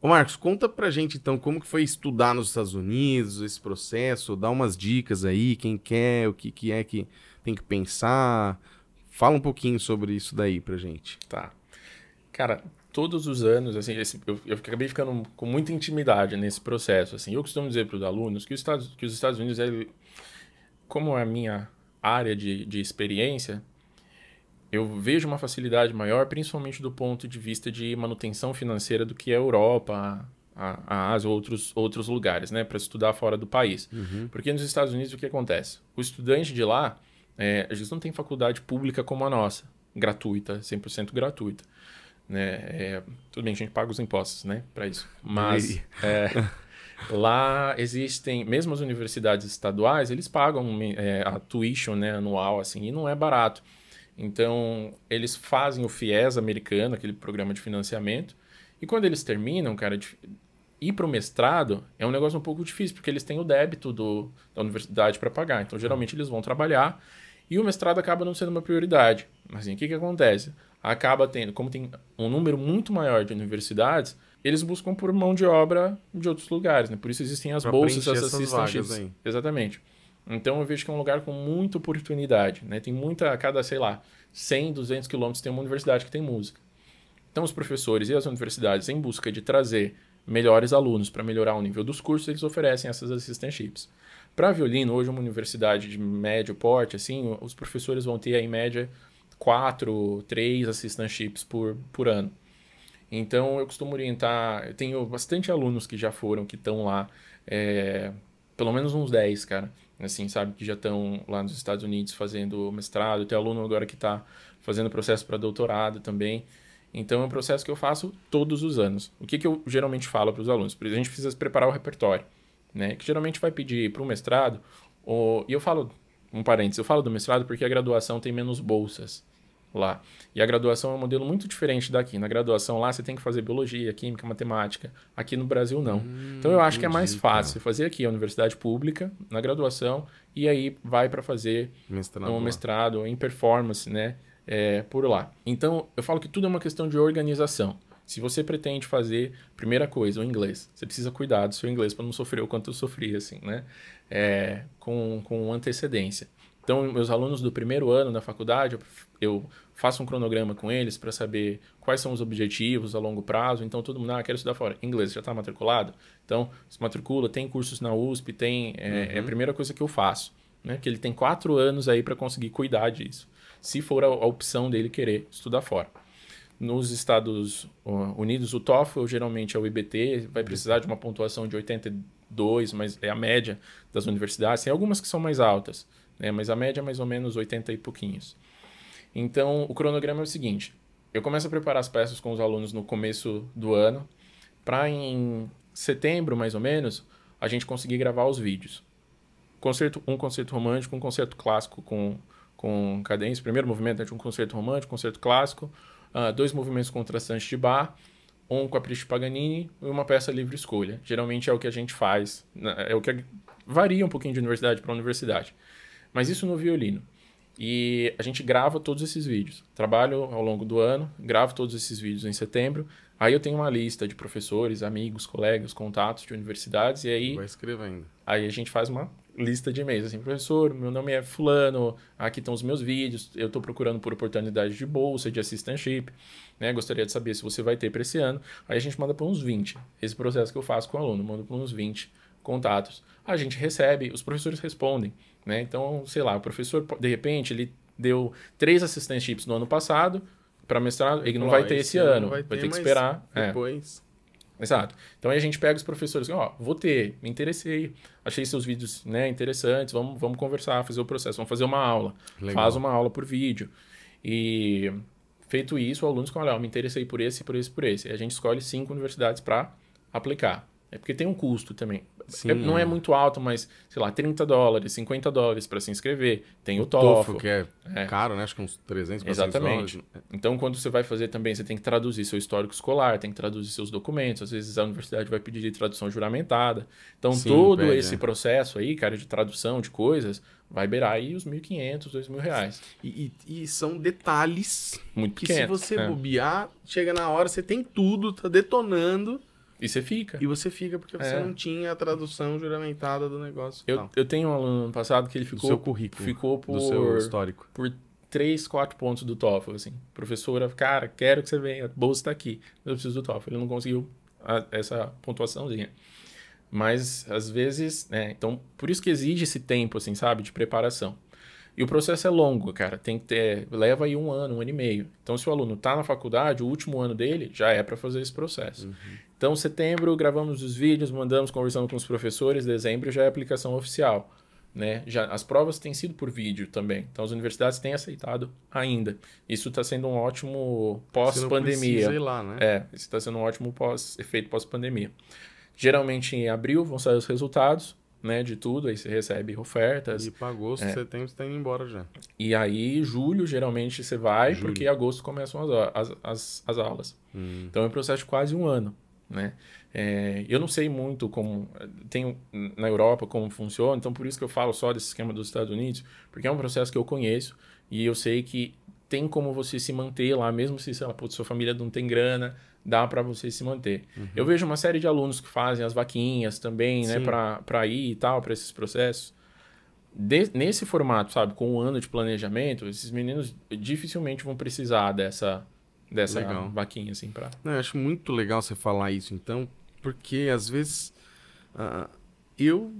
Ô Marcos, conta pra gente então como que foi estudar nos Estados Unidos, esse processo, dá umas dicas aí, quem quer, o que, que é que tem que pensar. Fala um pouquinho sobre isso daí pra gente. Tá. Cara, todos os anos, assim, esse, eu, eu, acabei ficando com muita intimidade nesse processo, assim. Eu costumo dizer para os alunos que os Estados, que os Estados Unidos, é como é a minha área de, de experiência, eu vejo uma facilidade maior, principalmente do ponto de vista de manutenção financeira do que a Europa, a, a Ásia, outros, outros lugares, né? Para estudar fora do país. Uhum. Porque nos Estados Unidos o que acontece? O estudante de lá, é, eles não têm faculdade pública como a nossa, gratuita, 100% gratuita. Né? É, tudo bem, a gente paga os impostos, né? Para isso. Mas... É, lá existem, mesmo as universidades estaduais, eles pagam é, a tuition né, anual, assim, e não é barato. Então, eles fazem o FIES americano, aquele programa de financiamento, e quando eles terminam, cara, é ir para o mestrado é um negócio um pouco difícil, porque eles têm o débito do, da universidade para pagar. Então, geralmente, eles vão trabalhar e o mestrado acaba não sendo uma prioridade. Mas, assim, o que, que acontece? Acaba tendo, como tem um número muito maior de universidades, eles buscam por mão de obra de outros lugares, né? Por isso existem as pra bolsas assistentes. Exatamente. Então eu vejo que é um lugar com muita oportunidade, né? Tem muita, a cada, sei lá, 100, 200 quilômetros tem uma universidade que tem música. Então os professores e as universidades, em busca de trazer melhores alunos para melhorar o nível dos cursos, eles oferecem essas assistantships. Para violino, hoje uma universidade de médio porte, assim, os professores vão ter em média quatro, três assistantships por, por ano. Então eu costumo orientar, eu tenho bastante alunos que já foram, que estão lá, é, pelo menos uns 10, cara, assim, sabe? Que já estão lá nos Estados Unidos fazendo mestrado. Tem aluno agora que está fazendo processo para doutorado também. Então, é um processo que eu faço todos os anos. O que, que eu geralmente falo para os alunos? A gente precisa preparar o repertório, né? Que geralmente vai pedir para o mestrado, ou... e eu falo, um parênteses, eu falo do mestrado porque a graduação tem menos bolsas lá. E a graduação é um modelo muito diferente daqui. Na graduação lá você tem que fazer biologia, química, matemática. Aqui no Brasil não. Hum, então eu acho entendi, que é mais tá. fácil cara. fazer aqui a universidade pública, na graduação, e aí vai para fazer mestrado um mestrado em performance, né? É, por lá. Então eu falo que tudo é uma questão de organização. Se você pretende fazer, primeira coisa, o inglês. Você precisa cuidar do seu inglês para não sofrer o quanto eu sofri, assim, né? É, com, com antecedência. Então, meus alunos do primeiro ano da faculdade, eu faço um cronograma com eles para saber quais são os objetivos a longo prazo. Então, todo mundo, ah, quero estudar fora. Inglês, já está matriculado? Então, se matricula, tem cursos na USP, tem. É, é uhum. é a primeira coisa que eu faço. Né? Que ele tem quatro anos aí para conseguir cuidar disso, se for a, a opção dele querer estudar fora. Nos Estados Unidos, o TOEFL geralmente é o IBT, vai precisar de uma pontuação de 82, mas é a média das universidades. Tem algumas que são mais altas, né? mas a média é mais ou menos 80 e pouquinhos. Então, o cronograma é o seguinte: eu começo a preparar as peças com os alunos no começo do ano, para em setembro, mais ou menos, a gente conseguir gravar os vídeos. Concerto, um concerto romântico, um concerto clássico com, com cadência, primeiro movimento é de um concerto romântico, um concerto clássico, uh, dois movimentos contrastantes de bar, um com a Capricho Paganini e uma peça livre escolha. Geralmente é o que a gente faz, né? é o que varia um pouquinho de universidade para universidade. Mas isso no violino. E a gente grava todos esses vídeos. Trabalho ao longo do ano, gravo todos esses vídeos em setembro. Aí eu tenho uma lista de professores, amigos, colegas, contatos de universidades. E aí. Vai escrevendo. Aí a gente faz uma lista de e-mails. Assim, professor, meu nome é Fulano, aqui estão os meus vídeos. Eu estou procurando por oportunidade de bolsa, de assistantship. Né? Gostaria de saber se você vai ter para esse ano. Aí a gente manda para uns 20. Esse processo que eu faço com o aluno, mando para uns 20 contatos. A gente recebe, os professores respondem. Né? Então, sei lá, o professor, de repente, ele deu três assistantships no ano passado para mestrado, ele não vai ter esse ano, vai ter, vai ter que esperar. É. Depois. É. Exato. Então aí a gente pega os professores, ó, oh, vou ter, me interessei, achei seus vídeos né, interessantes, vamos, vamos conversar, fazer o processo, vamos fazer uma aula. Legal. Faz uma aula por vídeo. E feito isso, o aluno escolhe, ó, oh, me interessei por esse, por esse, por esse. E a gente escolhe cinco universidades para aplicar. É porque tem um custo também. Sim, é, não é. muito alto, mas, sei lá, 30 dólares, 50 dólares para se inscrever. Tem o TOEFL. que é, é, caro, né? Acho que uns 300, 400 Exatamente. Dólares. Então, quando você vai fazer também, você tem que traduzir seu histórico escolar, tem que traduzir seus documentos. Às vezes a universidade vai pedir tradução juramentada. Então, Sim, todo pede, esse é. processo aí, cara, de tradução de coisas, vai beirar aí os 1.500, 2.000 reais. E, e, e, são detalhes Muito que se você é. bobear, chega na hora, você tem tudo, tá detonando e você fica. E você fica, porque você é. não tinha a tradução juramentada do negócio. Eu, eu tenho um aluno no passado que ele ficou. Do seu currículo. Ficou por. Do seu histórico. Por três quatro pontos do TOEFL, assim. Professora, cara, quero que você venha, a bolsa está aqui, mas eu preciso do TOEFL. Ele não conseguiu a, essa pontuaçãozinha. Mas, às vezes, né? Então, por isso que exige esse tempo, assim, sabe? De preparação. E o processo é longo, cara. Tem que ter, leva aí um ano, um ano e meio. Então, se o aluno está na faculdade, o último ano dele já é para fazer esse processo. Uhum. Então, setembro gravamos os vídeos, mandamos, conversando com os professores. Dezembro já é aplicação oficial, né? Já as provas têm sido por vídeo também. Então, as universidades têm aceitado ainda. Isso está sendo um ótimo pós-pandemia. lá, Né? É, isso está sendo um ótimo pós efeito pós-pandemia. Geralmente em abril vão sair os resultados né, de tudo, aí você recebe ofertas. E para agosto, é. setembro, você tá indo embora já. E aí, julho, geralmente você vai, julho. porque agosto começam as, as, as, as aulas. Hum. Então é um processo de quase um ano. Né? É, eu não sei muito como tem na Europa como funciona, então por isso que eu falo só desse esquema dos Estados Unidos, porque é um processo que eu conheço e eu sei que tem como você se manter lá, mesmo se, sei lá, sua família não tem grana, dá para você se manter. Uhum. Eu vejo uma série de alunos que fazem as vaquinhas também, né, Sim. né, para ir e tal, para esses processos. De, nesse formato, sabe, com um ano de planejamento, esses meninos dificilmente vão precisar dessa, dessa legal. vaquinha, assim, pra... Não, eu acho muito legal você falar isso, então, porque às vezes uh, eu,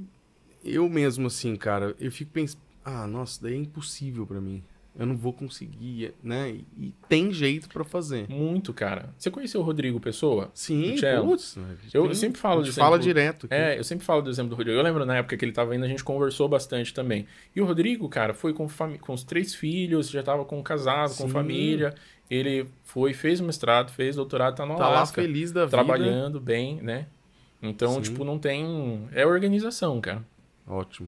eu mesmo, assim, cara, eu fico pensando, ah, nossa, daí é impossível para mim eu não vou conseguir, né? E, tem jeito para fazer. Muito, cara. Você conheceu o Rodrigo Pessoa? Sim, putz, né? eu sempre falo de fala direto. Aqui. É, eu sempre falo do exemplo do Rodrigo. Eu lembro na época que ele tava indo, a gente conversou bastante também. E o Rodrigo, cara, foi com, com os três filhos, já tava com um casado, Sim. com família. Ele foi, fez mestrado, fez doutorado, tá no tá Lá feliz da vida. trabalhando bem, né? Então, Sim. tipo, não tem. É organização, cara. Ótimo.